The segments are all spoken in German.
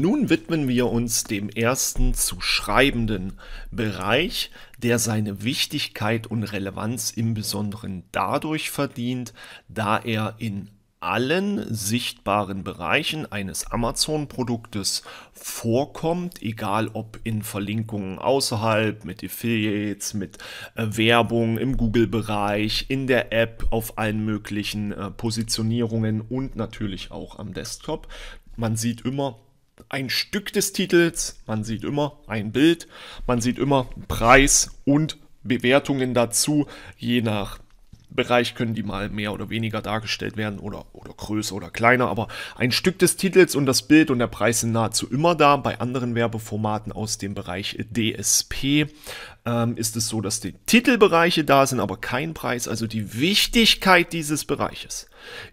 Nun widmen wir uns dem ersten zu schreibenden Bereich, der seine Wichtigkeit und Relevanz im Besonderen dadurch verdient, da er in allen sichtbaren Bereichen eines Amazon-Produktes vorkommt, egal ob in Verlinkungen außerhalb, mit Affiliates, mit äh, Werbung im Google-Bereich, in der App, auf allen möglichen äh, Positionierungen und natürlich auch am Desktop. Man sieht immer, ein Stück des Titels, man sieht immer ein Bild, man sieht immer Preis und Bewertungen dazu, je nach Bereich können die mal mehr oder weniger dargestellt werden oder, oder größer oder kleiner, aber ein Stück des Titels und das Bild und der Preis sind nahezu immer da. Bei anderen Werbeformaten aus dem Bereich DSP ähm, ist es so, dass die Titelbereiche da sind, aber kein Preis. Also die Wichtigkeit dieses Bereiches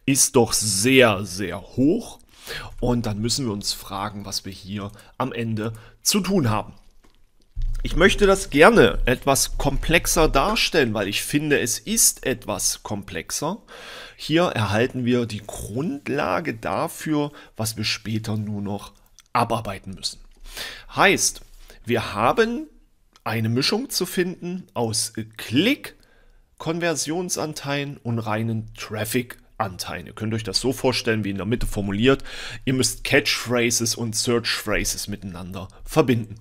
ist doch sehr, sehr hoch. Und dann müssen wir uns fragen, was wir hier am Ende zu tun haben. Ich möchte das gerne etwas komplexer darstellen, weil ich finde, es ist etwas komplexer. Hier erhalten wir die Grundlage dafür, was wir später nur noch abarbeiten müssen. Heißt, wir haben eine Mischung zu finden aus Klick, Konversionsanteilen und reinen Traffic konversionsanteilen Anteile. Ihr könnt euch das so vorstellen, wie in der Mitte formuliert. Ihr müsst Catchphrases und Searchphrases miteinander verbinden.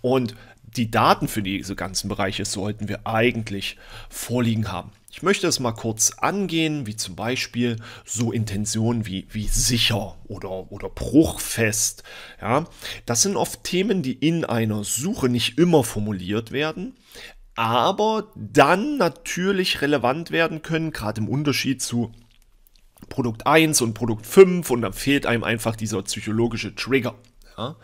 Und die Daten für diese ganzen Bereiche sollten wir eigentlich vorliegen haben. Ich möchte es mal kurz angehen, wie zum Beispiel so Intentionen wie, wie sicher oder, oder bruchfest. Ja, das sind oft Themen, die in einer Suche nicht immer formuliert werden, aber dann natürlich relevant werden können, gerade im Unterschied zu Produkt 1 und Produkt 5 und dann fehlt einem einfach dieser psychologische Trigger. Ja?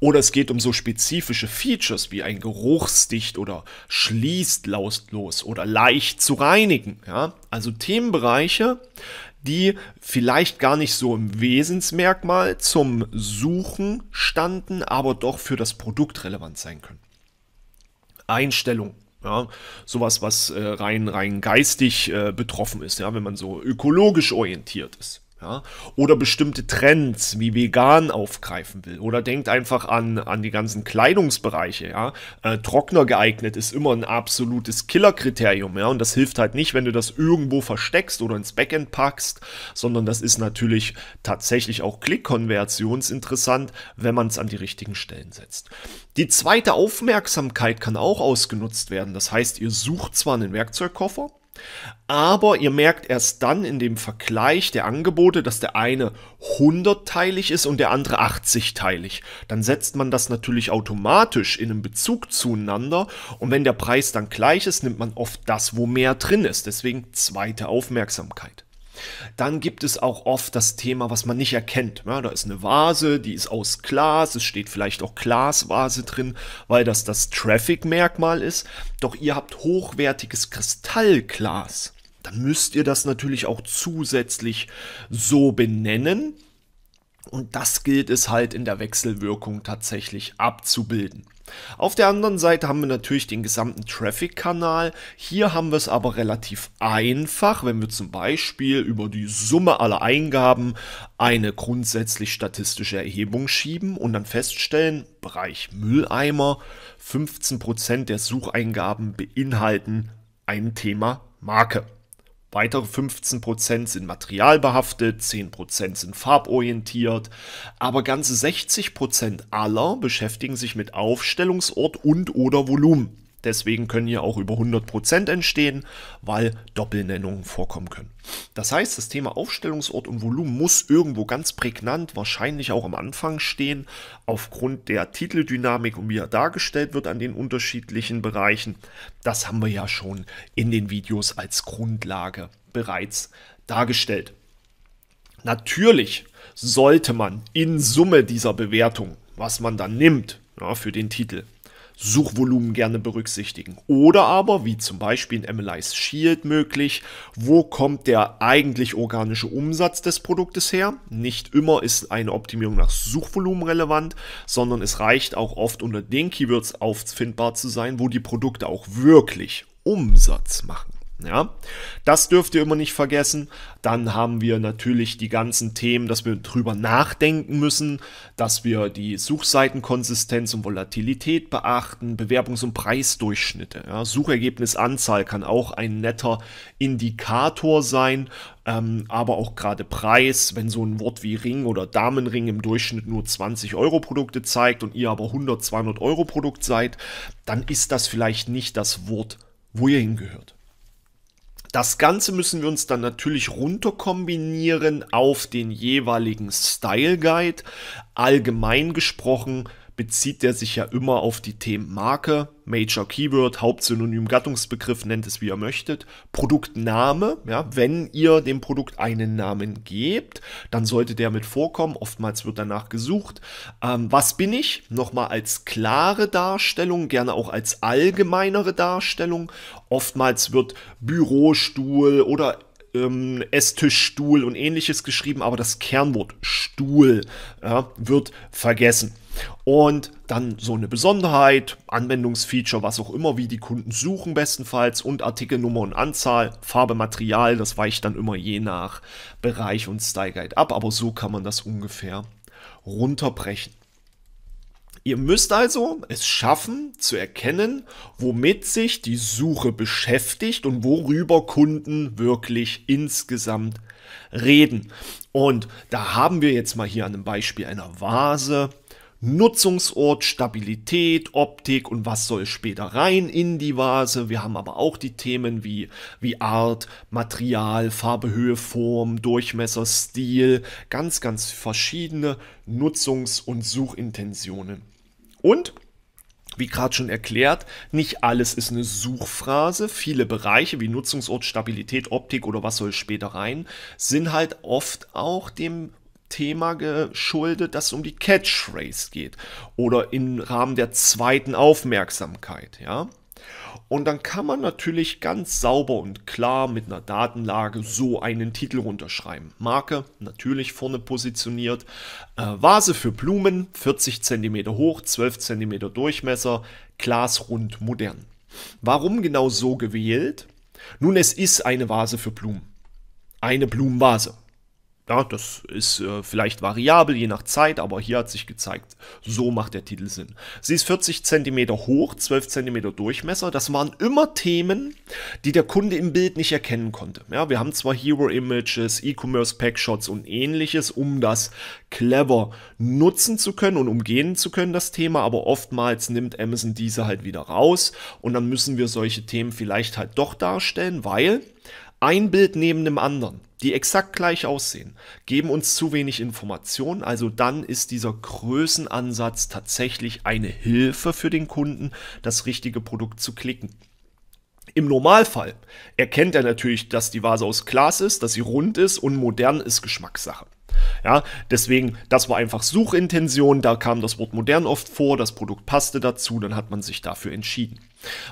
Oder es geht um so spezifische Features wie ein geruchsdicht oder schließt lautlos oder leicht zu reinigen. Ja? Also Themenbereiche, die vielleicht gar nicht so im Wesensmerkmal zum Suchen standen, aber doch für das Produkt relevant sein können. Einstellung ja, sowas, was äh, rein, rein geistig äh, betroffen ist, ja, wenn man so ökologisch orientiert ist. Ja? Oder bestimmte Trends wie vegan aufgreifen will. Oder denkt einfach an, an die ganzen Kleidungsbereiche. Ja? Äh, Trockner geeignet ist immer ein absolutes Killerkriterium. Ja? Und das hilft halt nicht, wenn du das irgendwo versteckst oder ins Backend packst, sondern das ist natürlich tatsächlich auch klickkonversionsinteressant, wenn man es an die richtigen Stellen setzt. Die zweite Aufmerksamkeit kann auch ausgenutzt werden. Das heißt, ihr sucht zwar einen Werkzeugkoffer, aber ihr merkt erst dann in dem Vergleich der Angebote, dass der eine 100-teilig ist und der andere 80-teilig. Dann setzt man das natürlich automatisch in einen Bezug zueinander und wenn der Preis dann gleich ist, nimmt man oft das, wo mehr drin ist. Deswegen zweite Aufmerksamkeit. Dann gibt es auch oft das Thema, was man nicht erkennt. Ja, da ist eine Vase, die ist aus Glas, es steht vielleicht auch Glasvase drin, weil das das Traffic-Merkmal ist. Doch ihr habt hochwertiges Kristallglas. Dann müsst ihr das natürlich auch zusätzlich so benennen. Und das gilt es halt in der Wechselwirkung tatsächlich abzubilden. Auf der anderen Seite haben wir natürlich den gesamten Traffic-Kanal. Hier haben wir es aber relativ einfach, wenn wir zum Beispiel über die Summe aller Eingaben eine grundsätzlich statistische Erhebung schieben und dann feststellen, Bereich Mülleimer, 15% der Sucheingaben beinhalten ein Thema Marke. Weitere 15% sind materialbehaftet, 10% sind farborientiert, aber ganze 60% aller beschäftigen sich mit Aufstellungsort und oder Volumen. Deswegen können hier auch über 100% entstehen, weil Doppelnennungen vorkommen können. Das heißt, das Thema Aufstellungsort und Volumen muss irgendwo ganz prägnant, wahrscheinlich auch am Anfang stehen, aufgrund der Titeldynamik und wie er dargestellt wird an den unterschiedlichen Bereichen. Das haben wir ja schon in den Videos als Grundlage bereits dargestellt. Natürlich sollte man in Summe dieser Bewertung, was man dann nimmt ja, für den Titel, Suchvolumen gerne berücksichtigen. Oder aber, wie zum Beispiel in MLI's Shield möglich, wo kommt der eigentlich organische Umsatz des Produktes her? Nicht immer ist eine Optimierung nach Suchvolumen relevant, sondern es reicht auch oft unter den Keywords auffindbar zu sein, wo die Produkte auch wirklich Umsatz machen. Ja, das dürft ihr immer nicht vergessen. Dann haben wir natürlich die ganzen Themen, dass wir drüber nachdenken müssen, dass wir die Suchseitenkonsistenz und Volatilität beachten, Bewerbungs- und Preisdurchschnitte. Ja, Suchergebnisanzahl kann auch ein netter Indikator sein, ähm, aber auch gerade Preis, wenn so ein Wort wie Ring oder Damenring im Durchschnitt nur 20 Euro Produkte zeigt und ihr aber 100, 200 Euro Produkt seid, dann ist das vielleicht nicht das Wort, wo ihr hingehört. Das Ganze müssen wir uns dann natürlich runter kombinieren auf den jeweiligen Style Guide. Allgemein gesprochen bezieht er sich ja immer auf die Themen Marke, Major Keyword, Hauptsynonym, Gattungsbegriff, nennt es wie ihr möchtet, Produktname, ja, wenn ihr dem Produkt einen Namen gebt, dann sollte der mit vorkommen, oftmals wird danach gesucht. Ähm, was bin ich? Nochmal als klare Darstellung, gerne auch als allgemeinere Darstellung. Oftmals wird Bürostuhl oder ähm, Stuhl und ähnliches geschrieben, aber das Kernwort Stuhl ja, wird vergessen. Und dann so eine Besonderheit, Anwendungsfeature, was auch immer, wie die Kunden suchen bestenfalls und Artikelnummer und Anzahl, Farbe, Material, das weicht dann immer je nach Bereich und Style Guide ab, aber so kann man das ungefähr runterbrechen. Ihr müsst also es schaffen zu erkennen, womit sich die Suche beschäftigt und worüber Kunden wirklich insgesamt reden. Und da haben wir jetzt mal hier an einem Beispiel einer Vase Nutzungsort, Stabilität, Optik und was soll später rein in die Vase. Wir haben aber auch die Themen wie, wie Art, Material, Farbe, Höhe, Form, Durchmesser, Stil, ganz, ganz verschiedene Nutzungs- und Suchintentionen. Und wie gerade schon erklärt, nicht alles ist eine Suchphrase. Viele Bereiche wie Nutzungsort, Stabilität, Optik oder was soll später rein, sind halt oft auch dem Thema geschuldet, dass es um die Catchphrase geht oder im Rahmen der zweiten Aufmerksamkeit, ja. Und dann kann man natürlich ganz sauber und klar mit einer Datenlage so einen Titel runterschreiben. Marke natürlich vorne positioniert. Äh, Vase für Blumen, 40 cm hoch, 12 cm Durchmesser, glasrund modern. Warum genau so gewählt? Nun, es ist eine Vase für Blumen. Eine Blumenvase. Ja, das ist äh, vielleicht variabel, je nach Zeit, aber hier hat sich gezeigt, so macht der Titel Sinn. Sie ist 40 cm hoch, 12 cm Durchmesser. Das waren immer Themen, die der Kunde im Bild nicht erkennen konnte. Ja, wir haben zwar Hero Images, E-Commerce Packshots und ähnliches, um das clever nutzen zu können und umgehen zu können, das Thema, aber oftmals nimmt Amazon diese halt wieder raus und dann müssen wir solche Themen vielleicht halt doch darstellen, weil ein Bild neben dem anderen, die exakt gleich aussehen, geben uns zu wenig Informationen, also dann ist dieser Größenansatz tatsächlich eine Hilfe für den Kunden, das richtige Produkt zu klicken. Im Normalfall erkennt er natürlich, dass die Vase aus Glas ist, dass sie rund ist und modern ist Geschmackssache. Ja, deswegen, das war einfach Suchintention, da kam das Wort modern oft vor, das Produkt passte dazu, dann hat man sich dafür entschieden.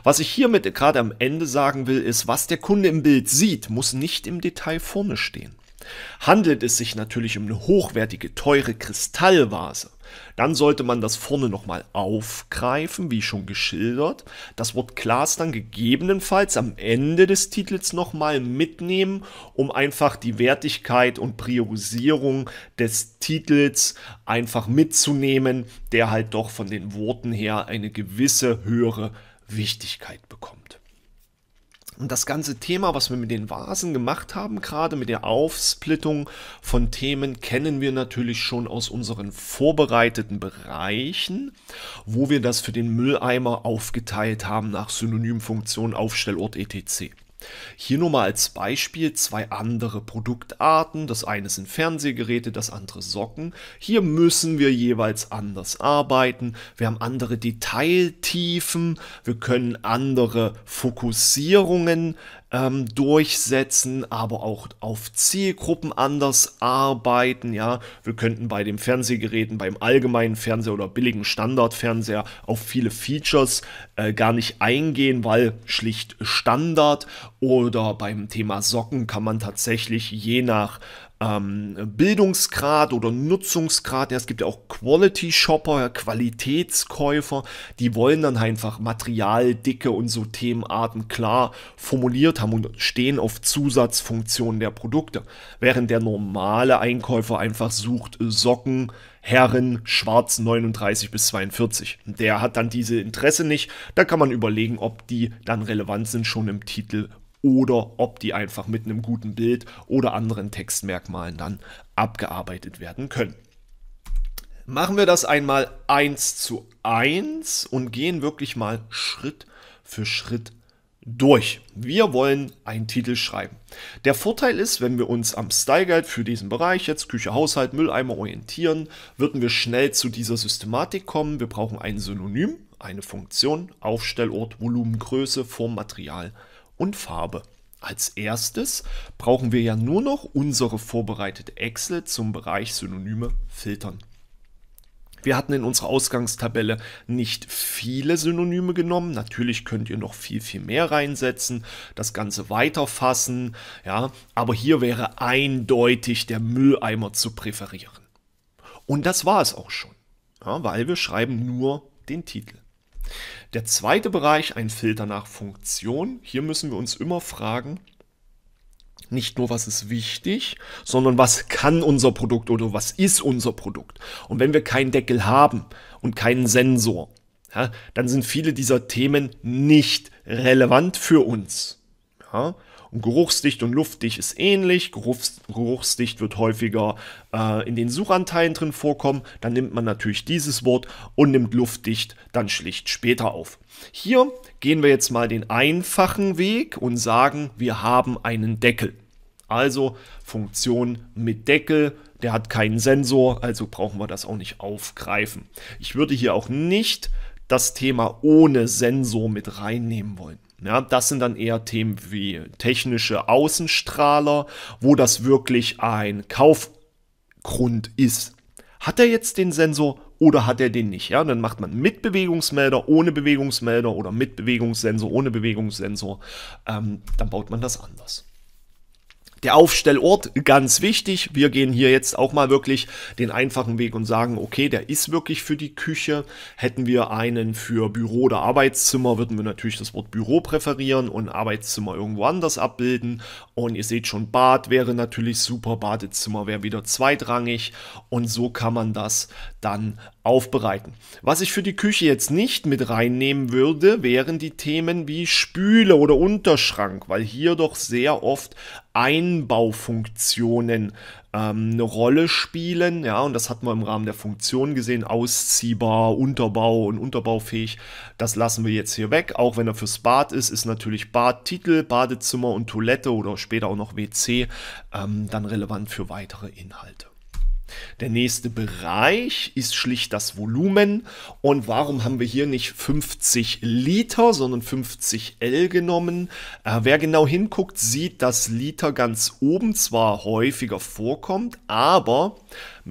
Was ich hiermit gerade am Ende sagen will, ist, was der Kunde im Bild sieht, muss nicht im Detail vorne stehen. Handelt es sich natürlich um eine hochwertige, teure Kristallvase, dann sollte man das vorne nochmal aufgreifen, wie schon geschildert. Das Wort Glas dann gegebenenfalls am Ende des Titels nochmal mitnehmen, um einfach die Wertigkeit und Priorisierung des Titels einfach mitzunehmen, der halt doch von den Worten her eine gewisse höhere Wichtigkeit bekommt. Und das ganze Thema, was wir mit den Vasen gemacht haben, gerade mit der Aufsplittung von Themen, kennen wir natürlich schon aus unseren vorbereiteten Bereichen, wo wir das für den Mülleimer aufgeteilt haben nach Synonymfunktion, Aufstellort etc. Hier nur mal als Beispiel zwei andere Produktarten. Das eine sind Fernsehgeräte, das andere Socken. Hier müssen wir jeweils anders arbeiten. Wir haben andere Detailtiefen. Wir können andere Fokussierungen ähm, durchsetzen, aber auch auf Zielgruppen anders arbeiten. Ja, wir könnten bei den Fernsehgeräten, beim allgemeinen Fernseher oder billigen Standardfernseher auf viele Features äh, gar nicht eingehen, weil schlicht Standard oder beim Thema Socken kann man tatsächlich je nach ähm, Bildungsgrad oder Nutzungsgrad, ja, es gibt ja auch Quality Shopper, Qualitätskäufer, die wollen dann einfach Material, Dicke und so Themenarten klar formuliert haben und stehen auf Zusatzfunktionen der Produkte. Während der normale Einkäufer einfach sucht äh, Socken, Herren, schwarz 39 bis 42. Der hat dann diese Interesse nicht, da kann man überlegen, ob die dann relevant sind schon im Titel oder ob die einfach mit einem guten Bild oder anderen Textmerkmalen dann abgearbeitet werden können. Machen wir das einmal eins zu eins und gehen wirklich mal Schritt für Schritt durch. Wir wollen einen Titel schreiben. Der Vorteil ist, wenn wir uns am Style Guide für diesen Bereich, jetzt Küche, Haushalt, Mülleimer orientieren, würden wir schnell zu dieser Systematik kommen. Wir brauchen ein Synonym, eine Funktion, Aufstellort, Volumen, Größe, Form, Material und Farbe. Als erstes brauchen wir ja nur noch unsere vorbereitete Excel zum Bereich Synonyme filtern. Wir hatten in unserer Ausgangstabelle nicht viele Synonyme genommen. Natürlich könnt ihr noch viel, viel mehr reinsetzen, das Ganze weiterfassen. Ja, aber hier wäre eindeutig der Mülleimer zu präferieren. Und das war es auch schon, ja, weil wir schreiben nur den Titel. Der zweite Bereich, ein Filter nach Funktion. Hier müssen wir uns immer fragen, nicht nur, was ist wichtig, sondern was kann unser Produkt oder was ist unser Produkt. Und wenn wir keinen Deckel haben und keinen Sensor, ja, dann sind viele dieser Themen nicht relevant für uns. Ja. Und geruchsdicht und luftdicht ist ähnlich. Geruchs, geruchsdicht wird häufiger äh, in den Suchanteilen drin vorkommen. Dann nimmt man natürlich dieses Wort und nimmt luftdicht dann schlicht später auf. Hier gehen wir jetzt mal den einfachen Weg und sagen, wir haben einen Deckel. Also Funktion mit Deckel, der hat keinen Sensor, also brauchen wir das auch nicht aufgreifen. Ich würde hier auch nicht das Thema ohne Sensor mit reinnehmen wollen. Ja, das sind dann eher Themen wie technische Außenstrahler, wo das wirklich ein Kaufgrund ist. Hat er jetzt den Sensor oder hat er den nicht? Ja, dann macht man mit Bewegungsmelder, ohne Bewegungsmelder oder mit Bewegungssensor, ohne Bewegungssensor. Ähm, dann baut man das anders. Der Aufstellort, ganz wichtig. Wir gehen hier jetzt auch mal wirklich den einfachen Weg und sagen, okay, der ist wirklich für die Küche. Hätten wir einen für Büro oder Arbeitszimmer, würden wir natürlich das Wort Büro präferieren und Arbeitszimmer irgendwo anders abbilden. Und ihr seht schon, Bad wäre natürlich super, Badezimmer wäre wieder zweitrangig. Und so kann man das dann aufbereiten. Was ich für die Küche jetzt nicht mit reinnehmen würde, wären die Themen wie Spüle oder Unterschrank, weil hier doch sehr oft Einbaufunktionen ähm, eine Rolle spielen. Ja, und das hat man im Rahmen der Funktion gesehen. Ausziehbar, Unterbau und unterbaufähig. Das lassen wir jetzt hier weg. Auch wenn er fürs Bad ist, ist natürlich Badtitel, Badezimmer und Toilette oder später auch noch WC ähm, dann relevant für weitere Inhalte. Der nächste Bereich ist schlicht das Volumen. Und warum haben wir hier nicht 50 Liter, sondern 50 L genommen? Äh, wer genau hinguckt, sieht, dass Liter ganz oben zwar häufiger vorkommt, aber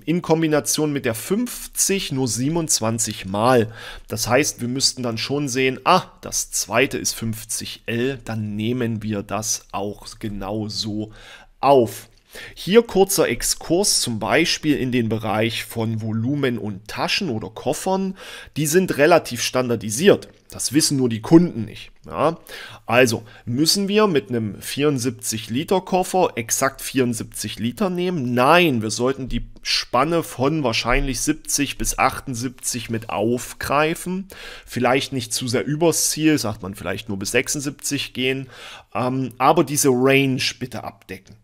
in Kombination mit der 50 nur 27 Mal. Das heißt, wir müssten dann schon sehen, ah, das zweite ist 50 L, dann nehmen wir das auch genau so auf. Hier kurzer Exkurs zum Beispiel in den Bereich von Volumen und Taschen oder Koffern. Die sind relativ standardisiert. Das wissen nur die Kunden nicht. Ja. Also müssen wir mit einem 74 Liter Koffer exakt 74 Liter nehmen? Nein, wir sollten die Spanne von wahrscheinlich 70 bis 78 mit aufgreifen. Vielleicht nicht zu sehr übers Ziel, sagt man vielleicht nur bis 76 gehen. Ähm, aber diese Range bitte abdecken.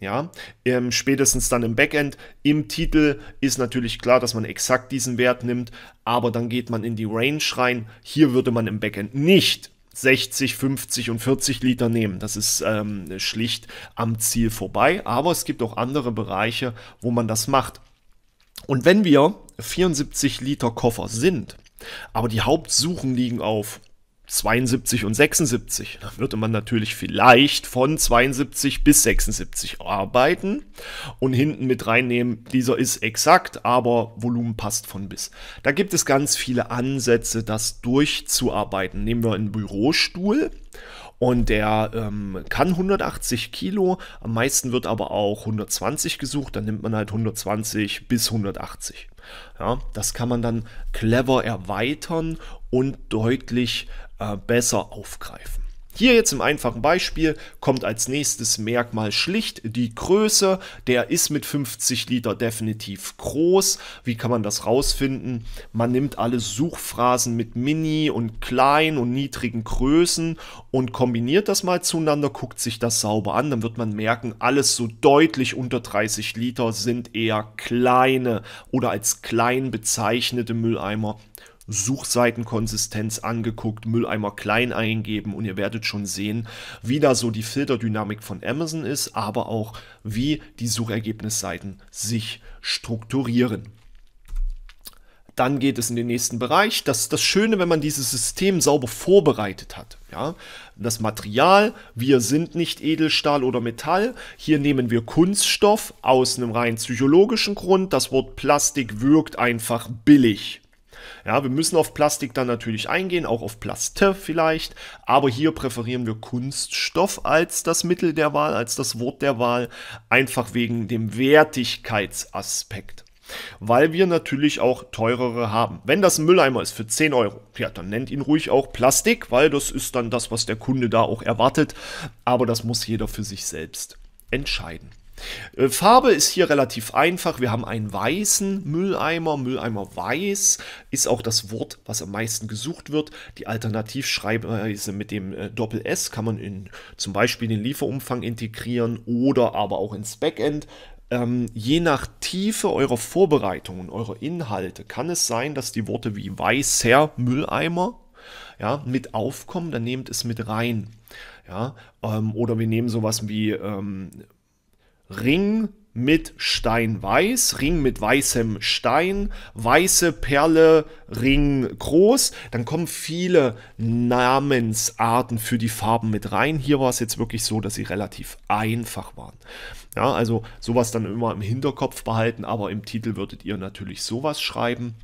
Ja, ähm, spätestens dann im Backend. Im Titel ist natürlich klar, dass man exakt diesen Wert nimmt, aber dann geht man in die Range rein. Hier würde man im Backend nicht 60, 50 und 40 Liter nehmen. Das ist ähm, schlicht am Ziel vorbei, aber es gibt auch andere Bereiche, wo man das macht. Und wenn wir 74 Liter Koffer sind, aber die Hauptsuchen liegen auf 72 und 76. Da würde man natürlich vielleicht von 72 bis 76 arbeiten und hinten mit reinnehmen, dieser ist exakt, aber Volumen passt von bis. Da gibt es ganz viele Ansätze, das durchzuarbeiten. Nehmen wir einen Bürostuhl und der ähm, kann 180 Kilo, am meisten wird aber auch 120 gesucht, dann nimmt man halt 120 bis 180. Ja, das kann man dann clever erweitern und deutlich äh, besser aufgreifen. Hier jetzt im einfachen Beispiel kommt als nächstes Merkmal schlicht die Größe. Der ist mit 50 Liter definitiv groß. Wie kann man das rausfinden? Man nimmt alle Suchphrasen mit Mini und klein und niedrigen Größen und kombiniert das mal zueinander, guckt sich das sauber an. Dann wird man merken, alles so deutlich unter 30 Liter sind eher kleine oder als klein bezeichnete Mülleimer Suchseitenkonsistenz angeguckt, Mülleimer klein eingeben und ihr werdet schon sehen, wie da so die Filterdynamik von Amazon ist, aber auch wie die Suchergebnisseiten sich strukturieren dann geht es in den nächsten Bereich. Das ist das Schöne, wenn man dieses System sauber vorbereitet hat. Ja? Das Material, wir sind nicht Edelstahl oder Metall. Hier nehmen wir Kunststoff aus einem rein psychologischen Grund. Das Wort Plastik wirkt einfach billig. Ja, wir müssen auf Plastik dann natürlich eingehen, auch auf Plaste vielleicht, aber hier präferieren wir Kunststoff als das Mittel der Wahl, als das Wort der Wahl, einfach wegen dem Wertigkeitsaspekt weil wir natürlich auch teurere haben. Wenn das ein Mülleimer ist für 10 Euro, ja, dann nennt ihn ruhig auch Plastik, weil das ist dann das, was der Kunde da auch erwartet. Aber das muss jeder für sich selbst entscheiden. Äh, Farbe ist hier relativ einfach. Wir haben einen weißen Mülleimer. Mülleimer weiß ist auch das Wort, was am meisten gesucht wird. Die Alternativschreibweise mit dem äh, Doppel-S kann man in zum Beispiel den Lieferumfang integrieren oder aber auch ins Backend. Ähm, je nach Tiefe eurer Vorbereitungen, eurer Inhalte, kann es sein, dass die Worte wie weißer Mülleimer ja, mit aufkommen. Dann nehmt es mit rein. Ja, ähm, oder wir nehmen sowas wie ähm, Ring mit Stein weiß, Ring mit weißem Stein, weiße Perle, Ring groß. Dann kommen viele Namensarten für die Farben mit rein. Hier war es jetzt wirklich so, dass sie relativ einfach waren. Ja, also sowas dann immer im Hinterkopf behalten, aber im Titel würdet ihr natürlich sowas schreiben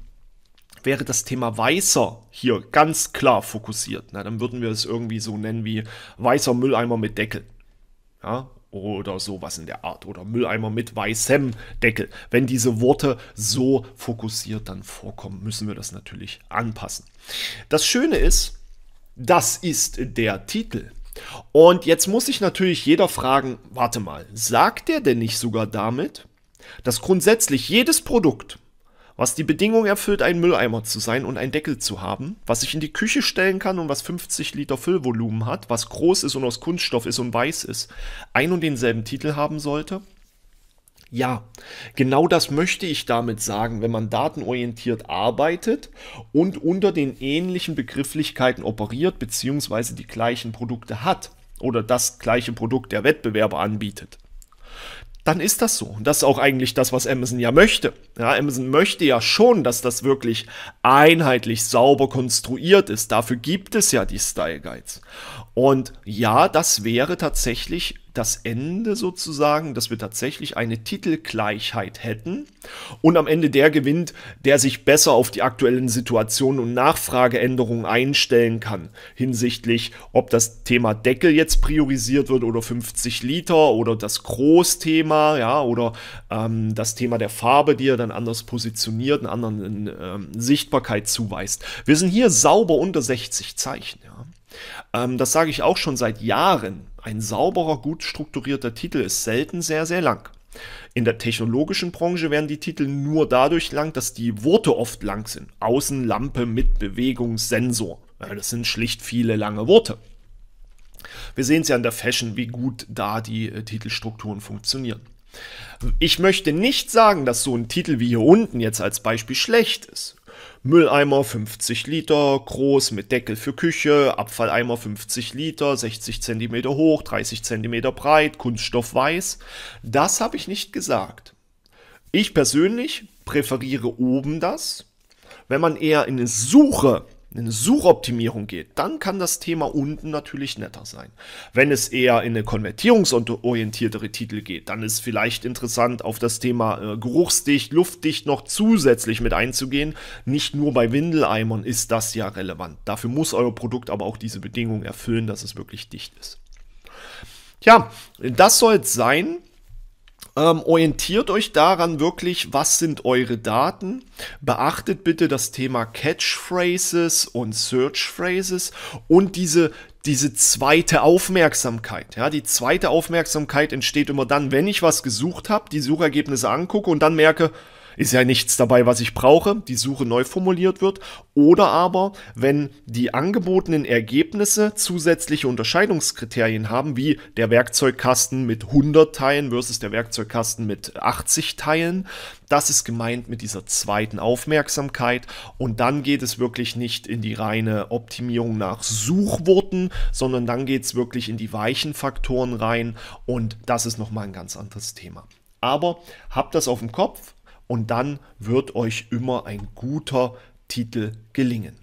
wäre das Thema weißer hier ganz klar fokussiert. Na, dann würden wir es irgendwie so nennen wie weißer Mülleimer mit Deckel. Ja, oder sowas in der Art oder Mülleimer mit weißem Deckel. Wenn diese Worte so fokussiert dann vorkommen, müssen wir das natürlich anpassen. Das Schöne ist, das ist der Titel. Und jetzt muss sich natürlich jeder fragen, warte mal, sagt er denn nicht sogar damit, dass grundsätzlich jedes Produkt, was die Bedingung erfüllt, ein Mülleimer zu sein und einen Deckel zu haben, was ich in die Küche stellen kann und was 50 Liter Füllvolumen hat, was groß ist und aus Kunststoff ist und weiß ist, ein und denselben Titel haben sollte? Ja, genau das möchte ich damit sagen, wenn man datenorientiert arbeitet und unter den ähnlichen Begrifflichkeiten operiert bzw. die gleichen Produkte hat oder das gleiche Produkt der Wettbewerber anbietet dann ist das so. Und das ist auch eigentlich das, was Amazon ja möchte. Ja, Amazon möchte ja schon, dass das wirklich einheitlich sauber konstruiert ist. Dafür gibt es ja die Style Guides. Und ja, das wäre tatsächlich das Ende sozusagen, dass wir tatsächlich eine Titelgleichheit hätten und am Ende der gewinnt, der sich besser auf die aktuellen Situationen und Nachfrageänderungen einstellen kann hinsichtlich, ob das Thema Deckel jetzt priorisiert wird oder 50 Liter oder das Großthema, ja, oder ähm, das Thema der Farbe, die er dann anders positioniert, einen anderen ähm, Sichtbarkeit zuweist. Wir sind hier sauber unter 60 Zeichen, ja. ähm, das sage ich auch schon seit Jahren ein sauberer, gut strukturierter Titel ist selten sehr, sehr lang. In der technologischen Branche werden die Titel nur dadurch lang, dass die Worte oft lang sind. Außenlampe mit Bewegungssensor. das sind schlicht viele lange Worte. Wir sehen es ja an der Fashion, wie gut da die äh, Titelstrukturen funktionieren. Ich möchte nicht sagen, dass so ein Titel wie hier unten jetzt als Beispiel schlecht ist. Mülleimer 50 Liter, groß mit Deckel für Küche, Abfalleimer 50 Liter, 60 cm hoch, 30 cm breit, Kunststoff weiß. Das habe ich nicht gesagt. Ich persönlich präferiere oben das. Wenn man eher in eine Suche eine Suchoptimierung geht, dann kann das Thema unten natürlich netter sein. Wenn es eher in eine konvertierungsorientiertere Titel geht, dann ist vielleicht interessant, auf das Thema äh, geruchsdicht, luftdicht noch zusätzlich mit einzugehen. Nicht nur bei Windeleimern ist das ja relevant. Dafür muss euer Produkt aber auch diese Bedingungen erfüllen, dass es wirklich dicht ist. Ja, das soll es sein. Ähm, orientiert euch daran wirklich, was sind eure Daten. Beachtet bitte das Thema Catchphrases und Searchphrases und diese diese zweite Aufmerksamkeit. Ja, die zweite Aufmerksamkeit entsteht immer dann, wenn ich was gesucht habe, die Suchergebnisse angucke und dann merke, ist ja nichts dabei, was ich brauche, die Suche neu formuliert wird, oder aber wenn die angebotenen Ergebnisse zusätzliche Unterscheidungskriterien haben, wie der Werkzeugkasten mit 100 Teilen versus der Werkzeugkasten mit 80 Teilen, das ist gemeint mit dieser zweiten Aufmerksamkeit und dann geht es wirklich nicht in die reine Optimierung nach Suchworten, sondern dann geht es wirklich in die weichen Faktoren rein und das ist nochmal ein ganz anderes Thema. Aber habt das auf dem Kopf, und dann wird euch immer ein guter Titel gelingen.